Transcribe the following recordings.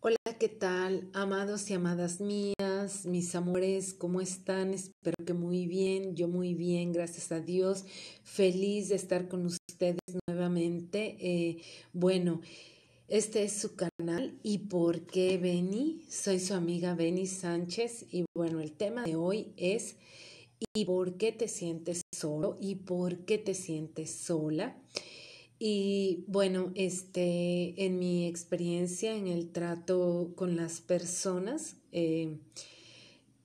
Hola, ¿qué tal? Amados y amadas mías, mis amores, ¿cómo están? Espero que muy bien, yo muy bien, gracias a Dios. Feliz de estar con ustedes nuevamente. Eh, bueno, este es su canal y por qué Beni. Soy su amiga Beni Sánchez y bueno, el tema de hoy es ¿y por qué te sientes solo? ¿Y por qué te sientes sola? Y bueno, este, en mi experiencia, en el trato con las personas, eh,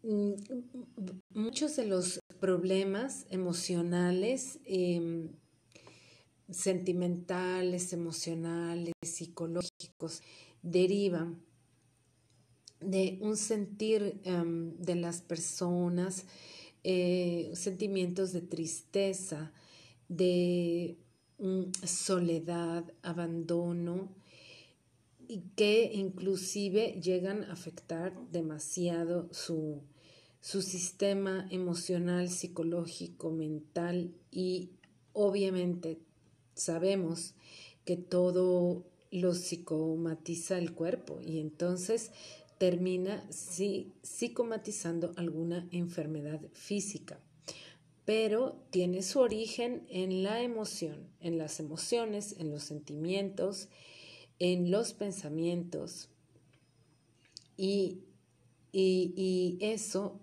mm, muchos de los problemas emocionales, em, sentimentales, emocionales, psicológicos, derivan de un sentir em, de las personas, eh, sentimientos de tristeza, de Mm, soledad, abandono y que inclusive llegan a afectar demasiado su, sistema emocional, psicológico, mental y obviamente sabemos que todo lo psicomatiza el cuerpo y entonces termina psicomatizando alguna enfermedad física pero tiene su origen en la emoción, en las emociones, en los sentimientos, en los pensamientos. Y, y, y eso,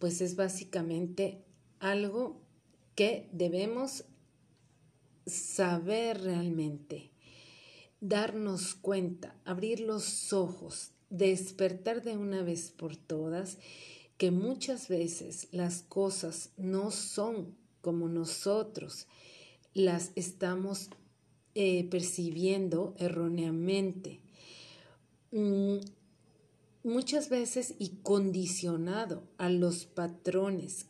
pues es básicamente algo que debemos saber realmente, darnos cuenta, abrir los ojos, despertar de una vez por todas que muchas veces las cosas no son como nosotros las estamos eh, percibiendo erróneamente. Mm, muchas veces y condicionado a los patrones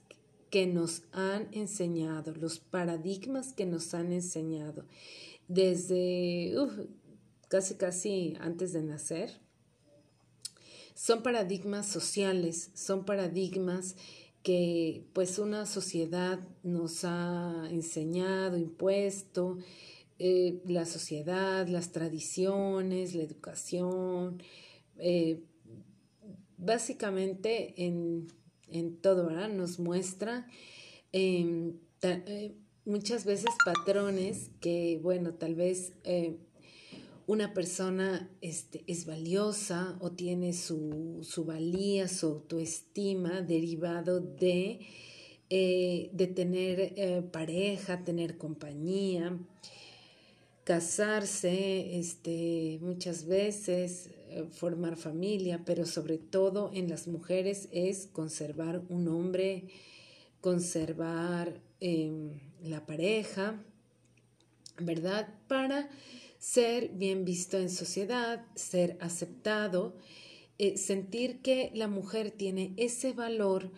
que nos han enseñado, los paradigmas que nos han enseñado desde casi casi antes de nacer son paradigmas sociales, son paradigmas que pues una sociedad nos ha enseñado, impuesto, eh, la sociedad, las tradiciones, la educación, eh, básicamente en, todo, ¿verdad? Nos muestra em, eh, muchas veces patrones que, bueno, tal vez una persona este, es valiosa o tiene su, valía, su autoestima derivado de, eh, de tener eh, pareja, tener compañía, casarse este, muchas veces, eh, formar familia, pero sobre todo en las mujeres es conservar un hombre, conservar em, la pareja, ¿verdad? Para ser bien visto en sociedad, ser aceptado, eh, sentir que la mujer tiene ese valor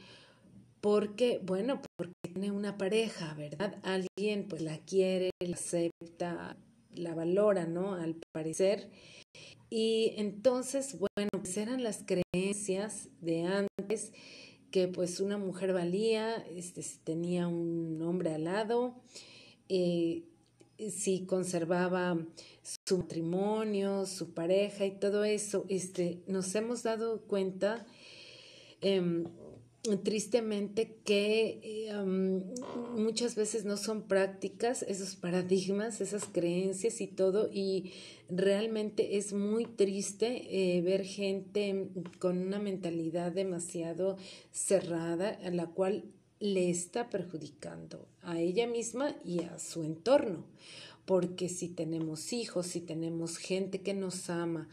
porque, bueno, porque tiene una pareja, ¿verdad? Alguien pues la quiere, la acepta, la valora, ¿no? Al parecer. Y entonces, bueno, pues, eran las creencias de antes que pues una mujer valía, este, si tenía un hombre al lado, eh, si conservaba su matrimonio, su pareja y todo eso. Este, nos hemos dado cuenta em, tristemente que em, muchas veces no son prácticas esos paradigmas, esas creencias y todo, y realmente es muy triste eh, ver gente con una mentalidad demasiado cerrada, a la cual le está perjudicando a ella misma y a su entorno. Porque si tenemos hijos, si tenemos gente que nos ama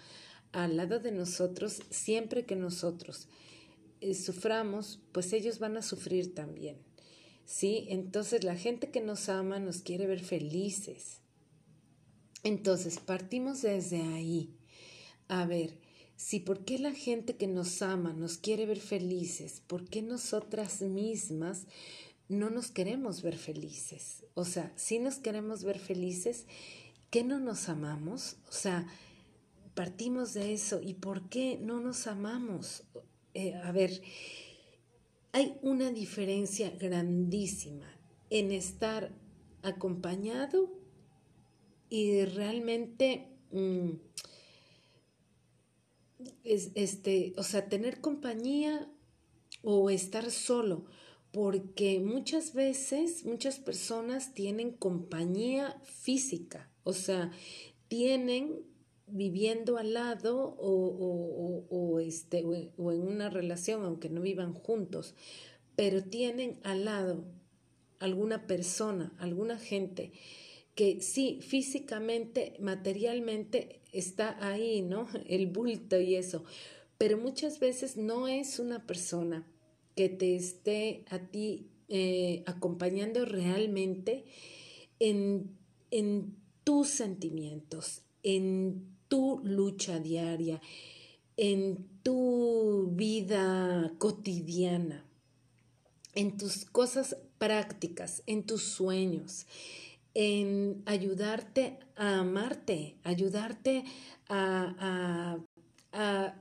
al lado de nosotros, siempre que nosotros eh, suframos, pues ellos van a sufrir también. ¿Sí? Entonces la gente que nos ama nos quiere ver felices. Entonces partimos desde ahí. A ver, si por qué la gente que nos ama nos quiere ver felices, ¿por qué nosotras mismas no nos queremos ver felices? O sea, si nos queremos ver felices, ¿qué no nos amamos? O sea, partimos de eso. ¿Y por qué no nos amamos? Eh, a ver, hay una diferencia grandísima en estar acompañado y realmente... Mm, este, o sea, tener compañía o estar solo, porque muchas veces muchas personas tienen compañía física, o sea, tienen viviendo al lado o, este, o en una relación, aunque no vivan juntos, pero tienen al lado alguna persona, alguna gente que sí, físicamente, materialmente está ahí, ¿no? El bulto y eso. Pero muchas veces no es una persona que te esté a ti eh, acompañando realmente en, en tus sentimientos, en tu lucha diaria, en tu vida cotidiana, en tus cosas prácticas, en tus sueños, en ayudarte a amarte, ayudarte a, a, a,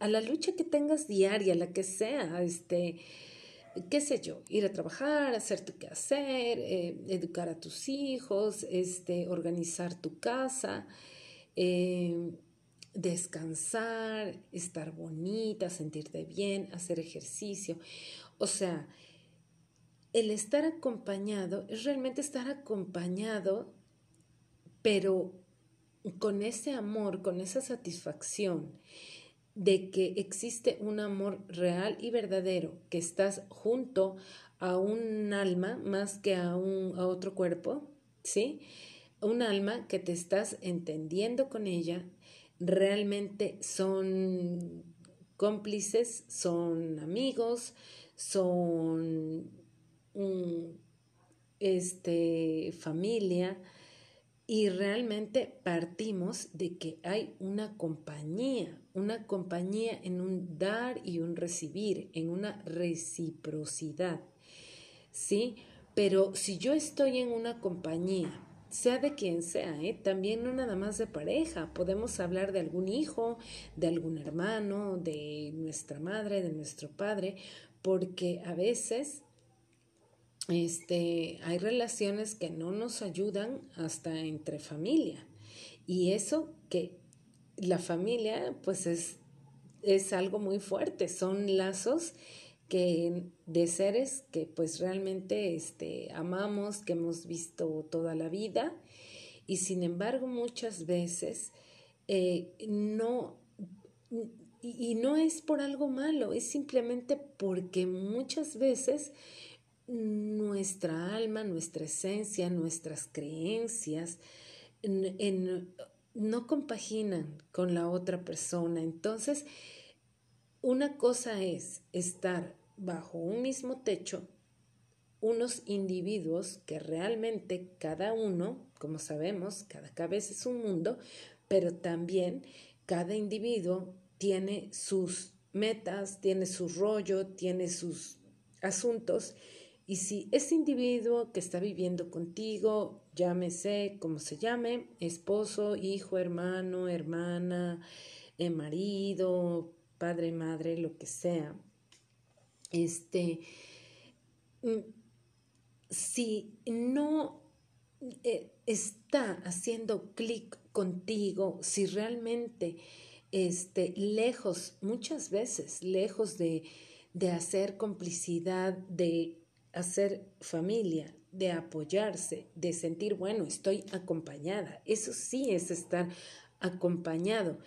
a, la lucha que tengas diaria, la que sea, este, qué sé yo, ir a trabajar, hacer tu quehacer, eh, educar a tus hijos, este, organizar tu casa, eh, descansar, estar bonita, sentirte bien, hacer ejercicio. O sea, el estar acompañado es realmente estar acompañado, pero con ese amor, con esa satisfacción de que existe un amor real y verdadero, que estás junto a un alma más que a, un, otro cuerpo, ¿sí? Un alma que te estás entendiendo con ella, realmente son cómplices, son amigos, son este, familia y realmente partimos de que hay una compañía, una compañía en un dar y un recibir, en una reciprocidad. ¿Sí? Pero si yo estoy en una compañía, sea de quien sea, ¿eh? también no nada más de pareja, podemos hablar de algún hijo, de algún hermano, de nuestra madre, de nuestro padre, porque a veces este, hay relaciones que no nos ayudan hasta entre familia. Y eso que la familia, pues es, es algo muy fuerte, son lazos que de seres que pues realmente este, amamos, que hemos visto toda la vida y sin embargo muchas veces eh, no y, y no es por algo malo, es simplemente porque muchas veces nuestra alma, nuestra esencia, nuestras creencias no compaginan con la otra persona. Entonces, una cosa es estar bajo un mismo techo, unos individuos que realmente cada uno, como sabemos, cada cabeza es un mundo, pero también cada individuo tiene sus metas, tiene su rollo, tiene sus asuntos y si ese individuo que está viviendo contigo, llámese como se llame, esposo, hijo, hermano, hermana, eh, marido, padre, madre, lo que sea, este, mm, si no eh, está haciendo clic contigo, si realmente este, lejos, muchas veces lejos de, de hacer complicidad, de hacer familia, de apoyarse, de sentir, bueno, estoy acompañada. Eso sí es estar acompañado,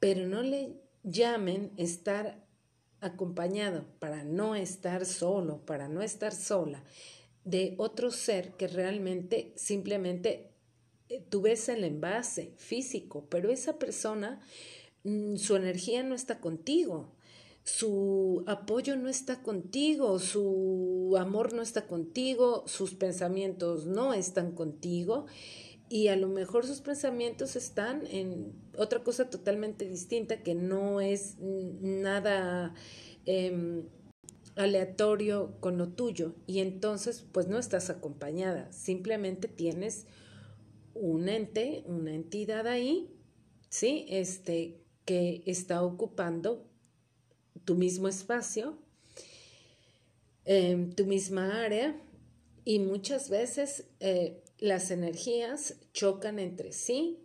pero no le llamen estar acompañado para no estar solo, para no estar sola de otro ser que realmente simplemente eh, tú ves el envase físico, pero esa persona, mm, su energía no está contigo, su apoyo no está contigo, su amor no está contigo, sus pensamientos no están contigo y a lo mejor sus pensamientos están en otra cosa totalmente distinta que no es nada em, aleatorio con lo tuyo y entonces pues no estás acompañada, simplemente tienes un ente, una entidad ahí, ¿sí? Este que está ocupando tu mismo espacio, em, tu misma área y muchas veces eh, las energías chocan entre sí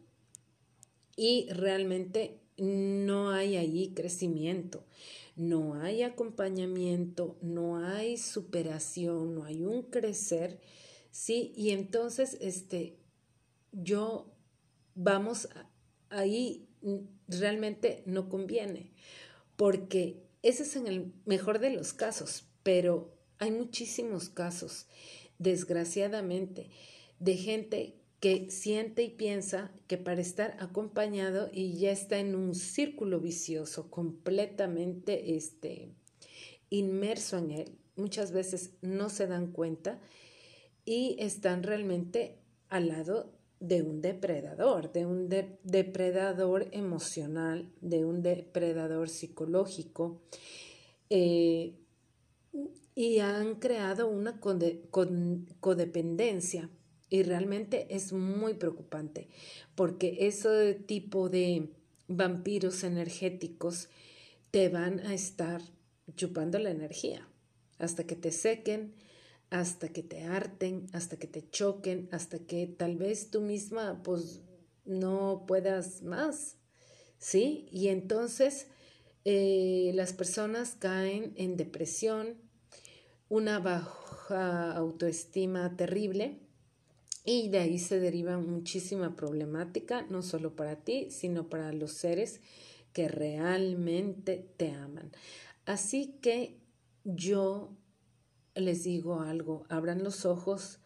y realmente no hay allí crecimiento, no hay acompañamiento, no hay superación, no hay un crecer, ¿sí? Y entonces, este, yo, vamos, ahí realmente no conviene, porque ese es en el mejor de los casos, pero hay muchísimos casos, desgraciadamente, de gente que siente y piensa que para estar acompañado y ya está en un círculo vicioso completamente este, inmerso en él, muchas veces no se dan cuenta y están realmente al lado de un depredador, de un depredador emocional, de un depredador psicológico, eh, y han creado una codependencia. Y realmente es muy preocupante, porque ese tipo de vampiros energéticos te van a estar chupando la energía hasta que te sequen, hasta que te harten, hasta que te choquen, hasta que tal vez tú misma pues no puedas más, ¿sí? Y entonces eh, las personas caen en depresión, una baja autoestima terrible y de ahí se deriva muchísima problemática, no solo para ti, sino para los seres que realmente te aman. Así que yo les digo algo, abran los ojos,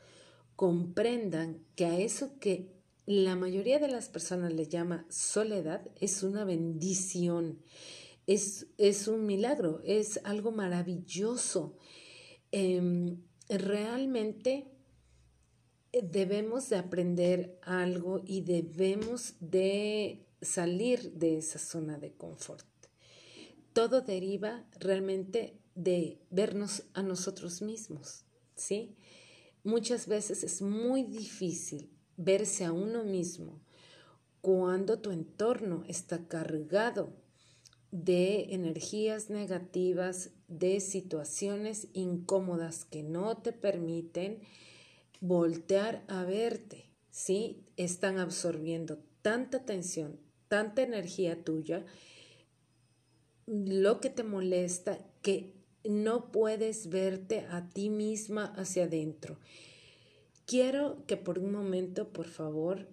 comprendan que a eso que la mayoría de las personas le llama soledad es una bendición, es, un milagro, es algo maravilloso. Em, realmente debemos de aprender algo y debemos de salir de esa zona de confort. Todo deriva realmente de vernos a nosotros mismos, ¿sí? Muchas veces es muy difícil verse a uno mismo cuando tu entorno está cargado de energías negativas, de situaciones incómodas que no te permiten voltear a verte, ¿sí? Están absorbiendo tanta tensión, tanta energía tuya, lo que te molesta, que no puedes verte a ti misma hacia adentro. Quiero que por un momento, por favor,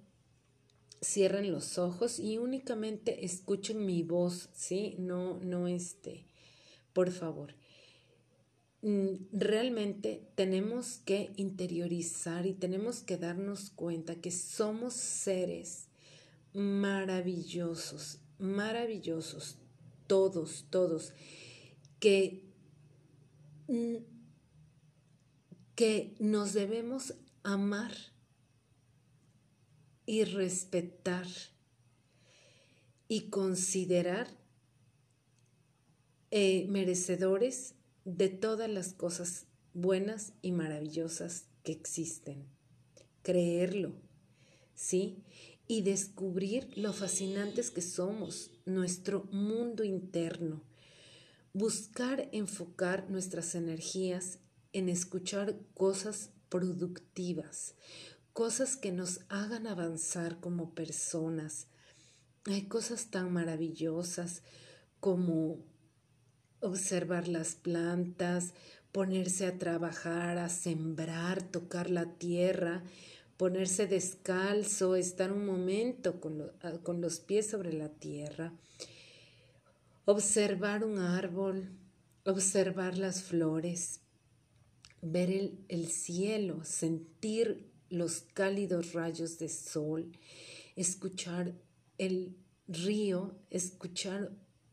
cierren los ojos y únicamente escuchen mi voz, ¿sí? No, no este, por favor. Mm, realmente tenemos que interiorizar y tenemos que darnos cuenta que somos seres maravillosos, maravillosos, todos, todos, que que nos debemos amar y respetar y considerar eh, merecedores de todas las cosas buenas y maravillosas que existen. Creerlo, ¿sí? Y descubrir lo fascinantes que somos, nuestro mundo interno buscar enfocar nuestras energías en escuchar cosas productivas, cosas que nos hagan avanzar como personas. Hay cosas tan maravillosas como observar las plantas, ponerse a trabajar, a sembrar, tocar la tierra, ponerse descalzo, estar un momento con, ah, los pies sobre la tierra observar un árbol, observar las flores, ver el, cielo, sentir los cálidos rayos de sol, escuchar el río, escuchar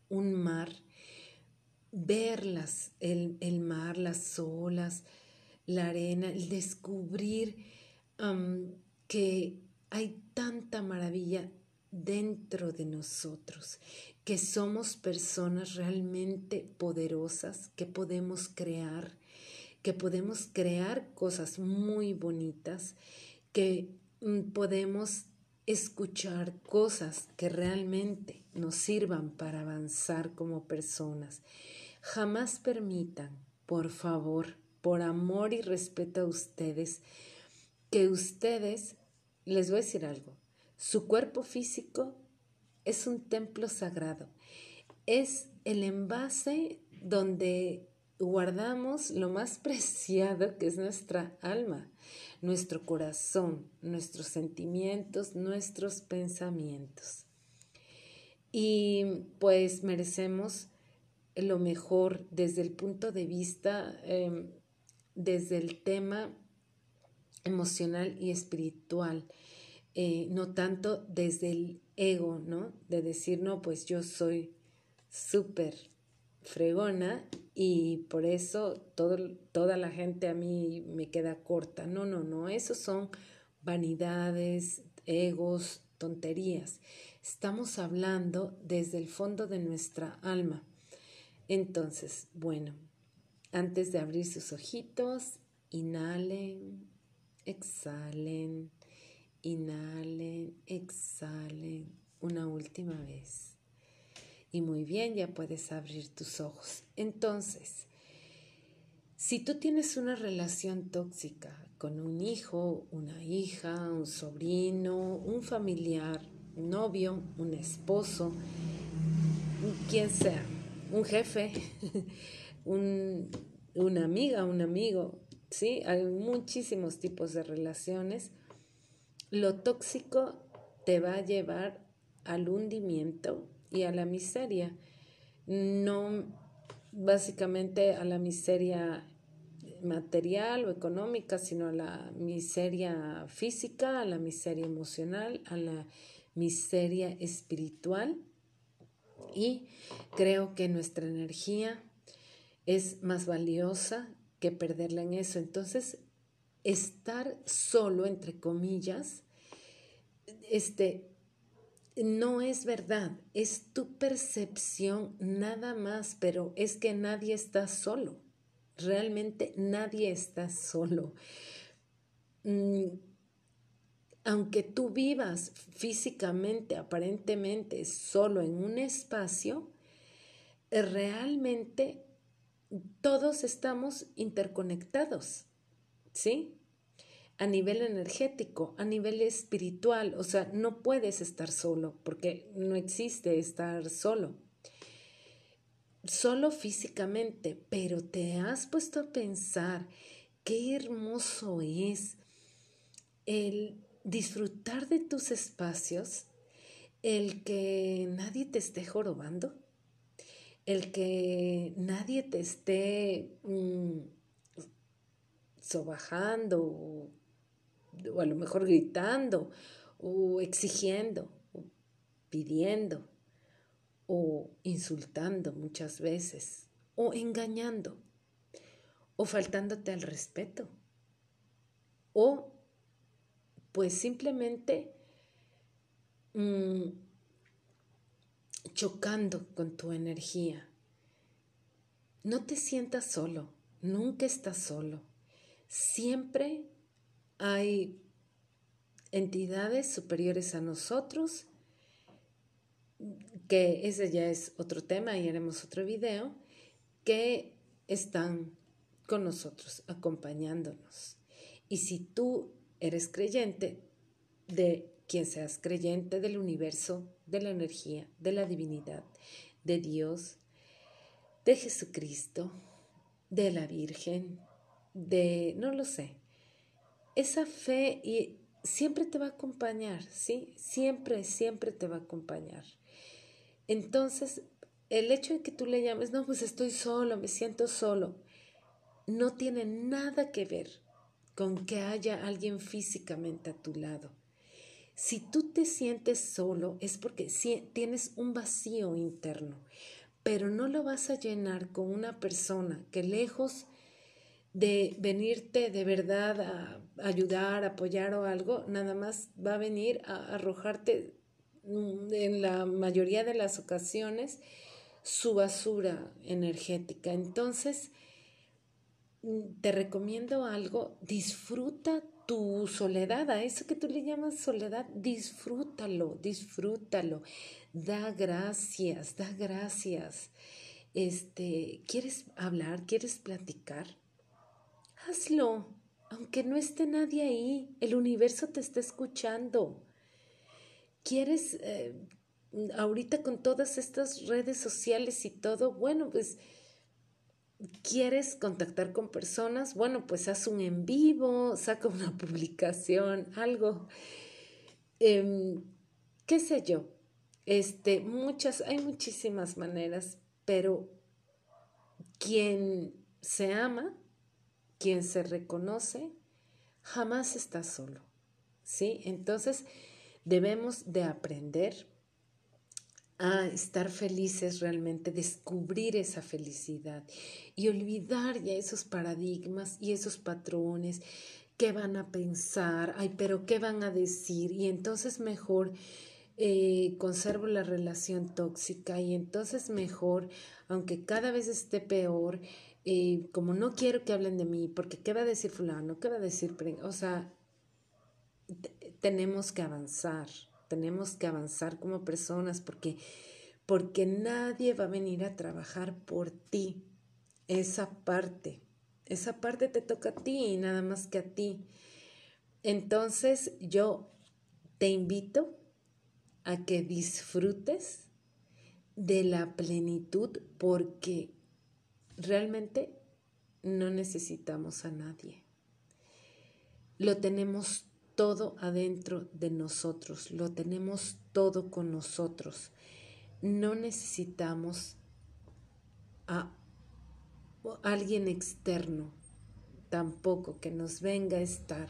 un mar, ver el, mar, las olas, la arena, descubrir que hay tanta maravilla dentro de nosotros que somos personas realmente poderosas, que podemos crear, que podemos crear cosas muy bonitas, que mm, podemos escuchar cosas que realmente nos sirvan para avanzar como personas. Jamás permitan, por favor, por amor y respeto a ustedes, que ustedes, les voy a decir algo, su cuerpo físico es un templo sagrado. Es el envase donde guardamos lo más preciado que es nuestra alma, nuestro corazón, nuestros sentimientos, nuestros pensamientos. Y pues merecemos lo mejor desde el punto de vista, em, desde el tema emocional y espiritual. Eh, no tanto desde el ego, ¿no? De decir, no, pues yo soy súper fregona y por eso todo, toda la gente a mí me queda corta. No, no, no, eso son vanidades, egos, tonterías. Estamos hablando desde el fondo de nuestra alma. Entonces, bueno, antes de abrir sus ojitos, inhalen, exhalen inhalen, exhalen una última vez. Y muy bien, ya puedes abrir tus ojos. Entonces, si tú tienes una relación tóxica con un hijo, una hija, un sobrino, un familiar, un novio, un esposo, quien sea, un jefe, un, una amiga, un amigo, ¿sí? Hay muchísimos tipos de relaciones lo tóxico te va a llevar al hundimiento y a la miseria. No básicamente a la miseria material o económica, sino a la miseria física, a la miseria emocional, a la miseria espiritual. Y creo que nuestra energía es más valiosa que perderla en eso. Entonces, estar solo, entre comillas, este, no es verdad, es tu percepción nada más, pero es que nadie está solo, realmente nadie está solo. Mm, aunque tú vivas físicamente, aparentemente, solo en un espacio, realmente todos estamos interconectados ¿sí? A nivel energético, a nivel espiritual, o sea, no puedes estar solo porque no existe estar solo. Solo físicamente, pero te has puesto a pensar qué hermoso es el disfrutar de tus espacios, el que nadie te esté jorobando, el que nadie te esté... Mm, sobajando o, o a lo mejor gritando o exigiendo o pidiendo o insultando muchas veces o engañando o faltándote al respeto o pues simplemente mm, chocando con tu energía. No te sientas solo, nunca estás solo. Siempre hay entidades superiores a nosotros, que ese ya es otro tema y haremos otro video, que están con nosotros, acompañándonos. Y si tú eres creyente, de quien seas creyente del universo, de la energía, de la divinidad, de Dios, de Jesucristo, de la Virgen, de, no lo sé, esa fe y siempre te va a acompañar, ¿sí? Siempre, siempre te va a acompañar. Entonces, el hecho de que tú le llames, no, pues estoy solo, me siento solo, no tiene nada que ver con que haya alguien físicamente a tu lado. Si tú te sientes solo es porque tienes un vacío interno, pero no lo vas a llenar con una persona que lejos de venirte de verdad a ayudar, apoyar o algo, nada más va a venir a arrojarte mm, en la mayoría de las ocasiones su basura energética. Entonces, mm, te recomiendo algo, disfruta tu soledad, a eso que tú le llamas soledad, disfrútalo, disfrútalo, da gracias, da gracias. Este, ¿quieres hablar? ¿Quieres platicar? Hazlo, aunque no esté nadie ahí, el universo te está escuchando. ¿Quieres eh, ahorita con todas estas redes sociales y todo? Bueno, pues ¿Quieres contactar con personas? Bueno, pues haz un en vivo, saca una publicación, algo. Em, ¿Qué sé yo? Este, muchas, hay muchísimas maneras, pero quien se ama quien se reconoce jamás está solo, ¿sí? Entonces debemos de aprender a estar felices realmente, descubrir esa felicidad y olvidar ya esos paradigmas y esos patrones, qué van a pensar, ay, pero qué van a decir y entonces mejor eh, conservo la relación tóxica y entonces mejor, aunque cada vez esté peor, como no quiero que hablen de mí, porque qué va a decir fulano, qué va a decir, o sea, tenemos que avanzar, tenemos que avanzar como personas porque, porque nadie va a venir a trabajar por ti. Esa parte, esa parte te toca a ti y nada más que a ti. Entonces yo te invito a que disfrutes de la plenitud porque Realmente no necesitamos a nadie. Lo tenemos todo adentro de nosotros, lo tenemos todo con nosotros. No necesitamos a alguien externo tampoco que nos venga a estar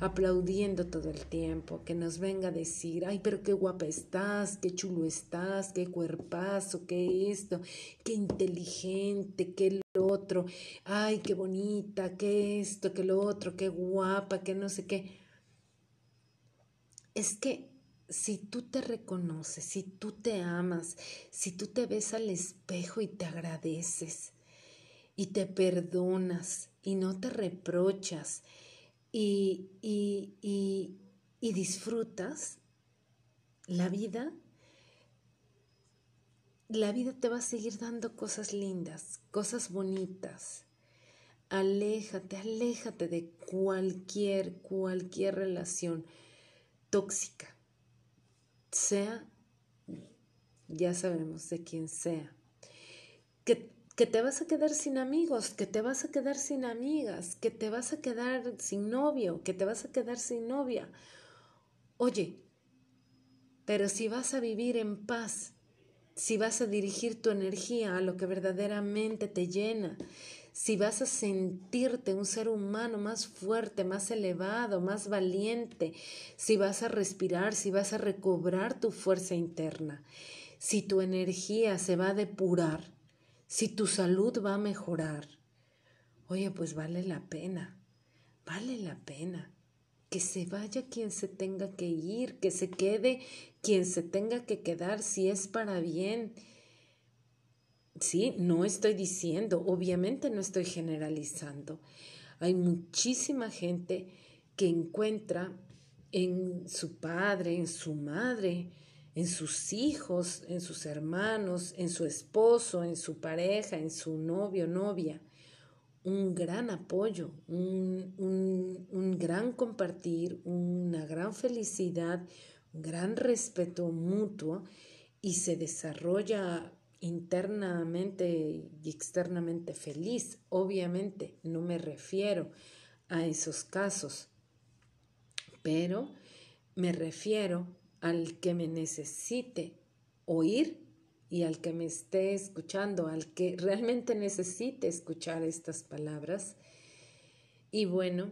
aplaudiendo todo el tiempo, que nos venga a decir, ay, pero qué guapa estás, qué chulo estás, qué cuerpazo, qué esto, qué inteligente, qué lo otro, ay, qué bonita, qué esto, qué lo otro, qué guapa, qué no sé qué. Es que si tú te reconoces, si tú te amas, si tú te ves al espejo y te agradeces y te perdonas y no te reprochas y, disfrutas la vida, la vida te va a seguir dando cosas lindas, cosas bonitas. Aléjate, aléjate de cualquier, cualquier relación tóxica. Sea, ya sabemos de quién sea. Que que te vas a quedar sin amigos, que te vas a quedar sin amigas, que te vas a quedar sin novio, que te vas a quedar sin novia. Oye, pero si vas a vivir en paz, si vas a dirigir tu energía a lo que verdaderamente te llena, si vas a sentirte un ser humano más fuerte, más elevado, más valiente, si vas a respirar, si vas a recobrar tu fuerza interna, si tu energía se va a depurar, si tu salud va a mejorar. Oye, pues vale la pena, vale la pena. Que se vaya quien se tenga que ir, que se quede quien se tenga que quedar, si es para bien. Sí, no estoy diciendo, obviamente no estoy generalizando. Hay muchísima gente que encuentra en su padre, en su madre, en sus hijos, en sus hermanos, en su esposo, en su pareja, en su novio, novia. Un gran apoyo, un, un gran compartir, una gran felicidad, un gran respeto mutuo y se desarrolla internamente y externamente feliz. Obviamente, no me refiero a esos casos, pero me refiero al que me necesite oír y al que me esté escuchando, al que realmente necesite escuchar estas palabras. Y bueno,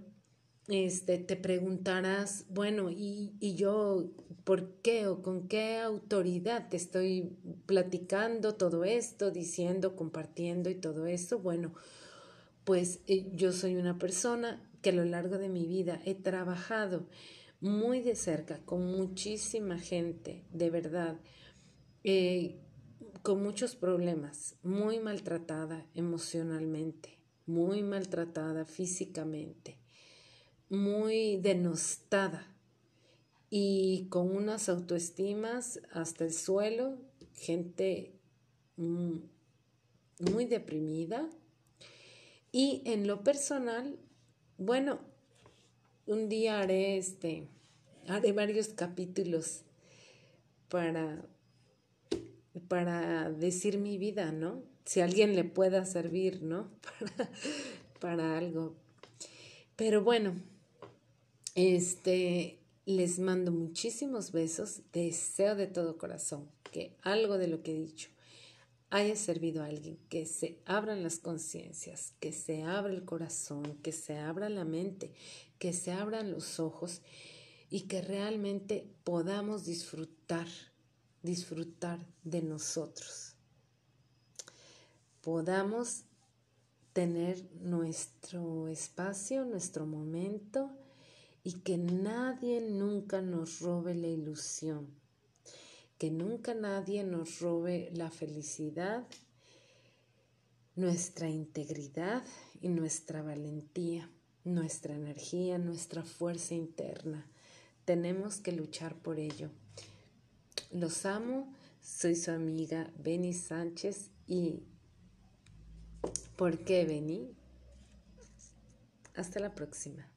este, te preguntarás, bueno, y, y yo por qué o con qué autoridad te estoy platicando todo esto, diciendo, compartiendo y todo eso? Bueno, pues eh, yo soy una persona que a lo largo de mi vida he trabajado muy de cerca, con muchísima gente, de verdad, eh, con muchos problemas, muy maltratada emocionalmente, muy maltratada físicamente, muy denostada y con unas autoestimas hasta el suelo, gente mm, muy deprimida. Y en lo personal, bueno, un día haré este, haré varios capítulos para, para decir mi vida, ¿no? Si a alguien le pueda servir, ¿no? Para, para algo. Pero bueno, este, les mando muchísimos besos. Deseo de todo corazón que algo de lo que he dicho haya servido a alguien, que se abran las conciencias, que se abra el corazón, que se abra la mente, que se abran los ojos y que realmente podamos disfrutar, disfrutar de nosotros. Podamos tener nuestro espacio, nuestro momento y que nadie nunca nos robe la ilusión que nunca nadie nos robe la felicidad, nuestra integridad y nuestra valentía, nuestra energía, nuestra fuerza interna. Tenemos que luchar por ello. Los amo, soy su amiga Beni Sánchez y ¿por qué Beni? Hasta la próxima.